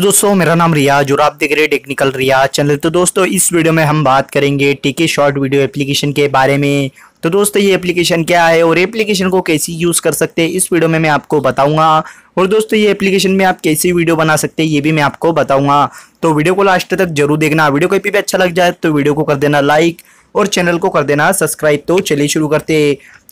hello तो दोस्तों मेरा नाम रियाज और आप देख रहे टेक्निकल रियाज चैनल तो दोस्तों इस वीडियो में हम बात करेंगे टीके शॉर्ट वीडियो एप्लीकेशन के बारे में तो दोस्तों ये एप्लीकेशन क्या है और एप्लीकेशन को कैसे यूज़ कर सकते हैं इस वीडियो में मैं आपको बताऊंगा और दोस्तों ये एप्लीकेशन में आप कैसे वीडियो बना सकते हैं ये भी मैं आपको बताऊंगा तो वीडियो को लास्ट तक जरूर देखना वीडियो कहीं भी अच्छा लग जाए तो वीडियो को कर देना लाइक और चैनल को कर देना सब्सक्राइब तो चलिए शुरू करते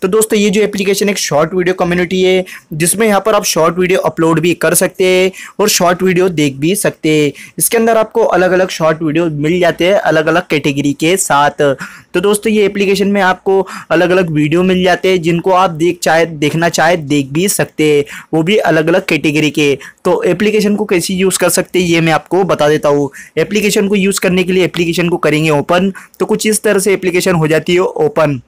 तो दोस्तों ये जो एप्लीकेशन एक शॉर्ट वीडियो कम्युनिटी है जिसमें यहाँ पर आप शॉर्ट वीडियो अपलोड भी कर सकते हैं और शॉर्ट वीडियो देख भी सकते हैं इसके अंदर आपको अलग अलग शॉर्ट वीडियो मिल जाते हैं अलग अलग कैटेगरी के साथ तो दोस्तों ये एप्लीकेशन में आपको अलग अलग वीडियो मिल जाते हैं जिनको आप देख चाहे देखना चाहे देख भी सकते हैं वो भी अलग अलग कैटेगरी के तो एप्लीकेशन को कैसे यूज़ कर सकते हैं ये मैं आपको बता देता हूँ एप्लीकेशन को यूज़ करने के लिए एप्लीकेशन को करेंगे ओपन तो कुछ इस तरह से एप्लीकेशन हो जाती है ओपन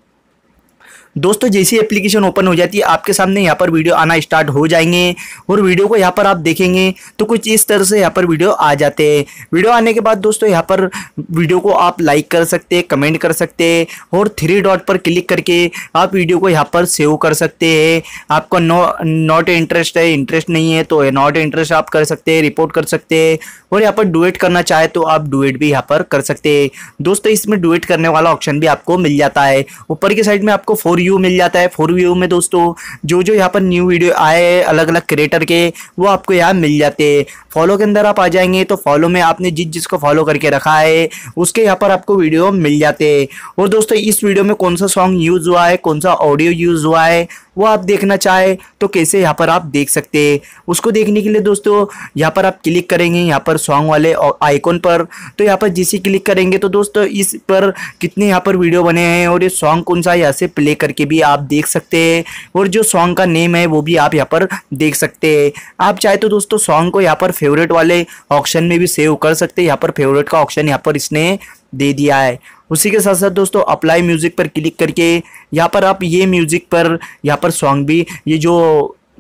दोस्तों जैसी एप्लीकेशन ओपन हो जाती है आपके सामने यहाँ पर वीडियो आना स्टार्ट हो जाएंगे और वीडियो को यहाँ पर आप देखेंगे तो कुछ इस तरह से यहाँ पर वीडियो आ जाते हैं वीडियो आने के बाद दोस्तों यहाँ पर वीडियो को आप लाइक कर सकते हैं कमेंट कर सकते हैं और थ्री डॉट पर क्लिक करके आप वीडियो को यहाँ पर सेव कर सकते हैं आपका नो नॉट इंटरेस्ट है इंटरेस्ट नहीं है तो नॉट इंटरेस्ट आप कर सकते हैं रिपोर्ट कर सकते हैं और यहाँ पर डुएट करना चाहे तो आप डुएट भी यहाँ पर कर सकते हैं दोस्तों इसमें डुएट करने वाला ऑप्शन भी आपको मिल जाता है ऊपर की साइड में आपको फोर फोर यू मिल जाता है फोर यू में दोस्तों जो जो यहाँ पर न्यू वीडियो आए हैं अलग अलग क्रिएटर के वो आपको यहाँ मिल जाते हैं फॉलो के अंदर आप आ जाएंगे तो फॉलो में आपने जिस जिसको फॉलो करके रखा है उसके यहाँ पर आपको वीडियो मिल जाते हैं और दोस्तों इस वीडियो में कौन सा सॉन्ग यूज़ हुआ है कौन सा ऑडियो यूज़ हुआ है वो आप देखना चाहे तो कैसे यहाँ पर आप देख सकते हैं उसको देखने के लिए दोस्तों यहाँ पर आप क्लिक करेंगे यहाँ पर सॉन्ग वाले आइकॉन पर तो यहाँ पर जिसे क्लिक करेंगे तो दोस्तों इस पर कितने यहाँ पर वीडियो बने हैं और ये सॉन्ग कौन सा यहाँ से प्ले करके भी आप देख सकते हैं और जो सॉन्ग का नेम है वो भी आप यहाँ पर देख सकते हैं आप चाहे तो दोस्तों सॉन्ग को यहाँ पर फेवरेट वाले ऑप्शन में भी सेव कर सकते हैं यहाँ पर फेवरेट का ऑप्शन यहाँ पर इसने दे दिया है उसी के साथ साथ दोस्तों अप्लाई म्यूज़िक पर क्लिक करके यहाँ पर आप ये म्यूज़िक पर यहाँ पर सॉन्ग भी ये जो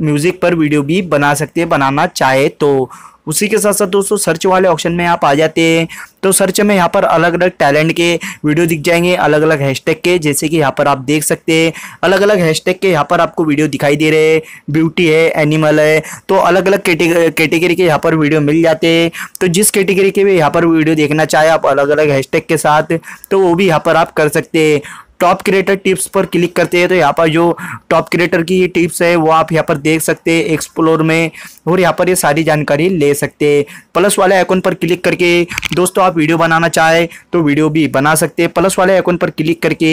म्यूज़िक पर वीडियो भी बना सकते हैं बनाना चाहे तो उसी के साथ साथ दोस्तों सर्च वाले ऑप्शन में आप आ जाते हैं तो सर्च में यहाँ पर अलग अलग टैलेंट के वीडियो दिख जाएंगे अलग अलग हैशटैग के जैसे कि यहाँ पर आप देख सकते हैं अलग अलग हैशटैग के यहाँ पर आपको वीडियो दिखाई दे रहे हैं ब्यूटी है एनिमल है तो अलग अलग कैटेगरी के यहाँ पर वीडियो मिल जाते हैं तो जिस कैटेगरी के भी यहाँ पर वीडियो देखना चाहे आप अलग अलग हैशटैग के साथ तो वो भी यहाँ पर आप कर सकते हैं टॉप क्रिएटर टिप्स पर क्लिक करते हैं तो यहाँ पर जो टॉप क्रिएटर की टिप्स है वो आप यहाँ पर देख सकते हैं एक्सप्लोर में और यहाँ पर ये सारी जानकारी ले सकते हैं प्लस वाले आइकॉन पर क्लिक करके दोस्तों आप वीडियो बनाना चाहें तो वीडियो भी बना सकते हैं प्लस वाले आइकॉन पर क्लिक करके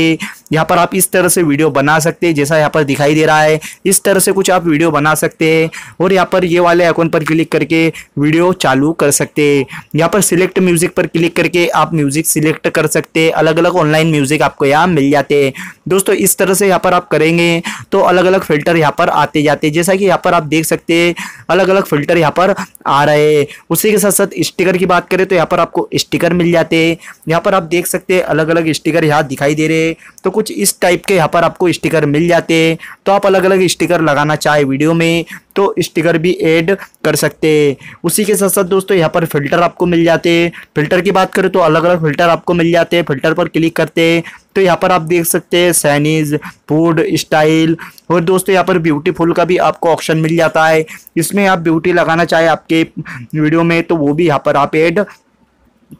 यहाँ पर आप इस तरह से वीडियो बना सकते हैं जैसा यहाँ पर दिखाई दे रहा है इस तरह से कुछ आप वीडियो बना सकते हैं और यहाँ पर ये वाले आइकॉन पर क्लिक करके वीडियो चालू कर सकते हैं यहाँ पर सिलेक्ट म्यूजिक पर क्लिक करके आप म्यूजिक सिलेक्ट कर सकते हैं अलग अलग ऑनलाइन म्यूजिक आपको यहाँ मिल जाते हैं दोस्तों इस तरह से यहाँ पर आप करेंगे तो अलग अलग फिल्टर यहाँ पर आते जाते जैसा कि यहाँ पर आप देख सकते हैं अलग अलग अलग फिल्टर यहाँ पर आ रहे हैं उसी के साथ साथ स्टिकर की बात करें तो यहाँ पर आपको स्टिकर मिल जाते हैं यहाँ पर आप देख सकते हैं अलग अलग स्टिकर यहाँ दिखाई दे रहे हैं तो कुछ इस टाइप के यहाँ पर आपको स्टिकर मिल जाते हैं तो आप अलग अलग स्टिकर लगाना चाहे वीडियो में तो स्टिकर भी ऐड कर सकते हैं उसी के साथ साथ दोस्तों यहाँ पर फिल्टर आपको मिल जाते हैं फिल्टर की बात करें तो अलग अलग फिल्टर आपको मिल जाते हैं फिल्टर पर क्लिक करते हैं तो यहाँ पर आप देख सकते हैं सैनीज फूड स्टाइल और दोस्तों यहाँ पर ब्यूटीफुल का भी आपको ऑप्शन मिल जाता है इसमें आप ब्यूटी लगाना चाहे आपके वीडियो में तो वो भी यहाँ पर आप ऐड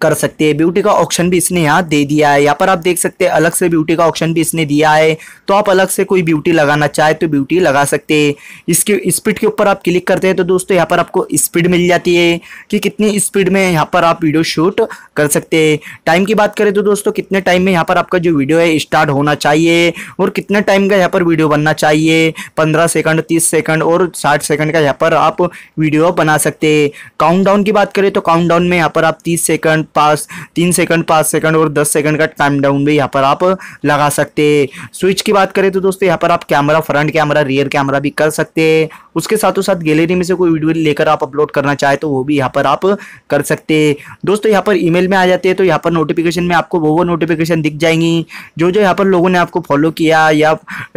कर सकते हैं ब्यूटी का ऑप्शन भी इसने यहाँ दे दिया है यहाँ पर आप देख सकते हैं अलग से ब्यूटी का ऑप्शन भी इसने दिया है तो आप अलग से कोई ब्यूटी लगाना चाहे तो ब्यूटी लगा सकते हैं इसके स्पीड के ऊपर आप क्लिक करते हैं तो दोस्तों यहाँ पर आपको स्पीड मिल जाती है कि कितनी स्पीड में यहाँ पर आप वीडियो शूट कर सकते हैं टाइम की बात करें तो दोस्तों कितने टाइम में यहाँ पर आपका जो वीडियो है स्टार्ट होना चाहिए और कितने टाइम का यहाँ पर वीडियो बनना चाहिए पंद्रह सेकंड तीस सेकंड और साठ सेकंड का यहाँ पर आप वीडियो बना सकते हैं काउंट की बात करें तो काउंट में यहाँ पर आप तीस सेकंड सेकंड पास तीन सेकंड पाँच सेकंड और दस सेकंड का टाइम डाउन भी यहाँ पर आप लगा सकते हैं स्विच की बात करें तो दोस्तों यहाँ पर आप camera front camera rear camera भी कर सकते हैं उसके साथ साथ गैलरी में से कोई वीडियो लेकर आप अपलोड करना चाहे तो वो भी यहाँ पर आप कर सकते हैं दोस्तों यहाँ पर ईमेल में आ जाते हैं तो यहाँ पर नोटिफिकेशन में आपको वो वो नोटिफिकेशन दिख जाएंगी जो जो यहाँ पर लोगों ने आपको फॉलो किया या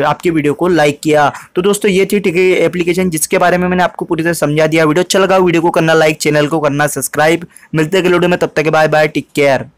आपकी वीडियो को लाइक किया तो दोस्तों ये थी टिकट एप्लीकेशन जिसके बारे में मैंने आपको पूरी तरह समझा दिया वीडियो अच्छा लगा वीडियो को करना लाइक चैनल को करना सब्सक्राइब मिलते अगले में तब तक बाय बाय टेक केयर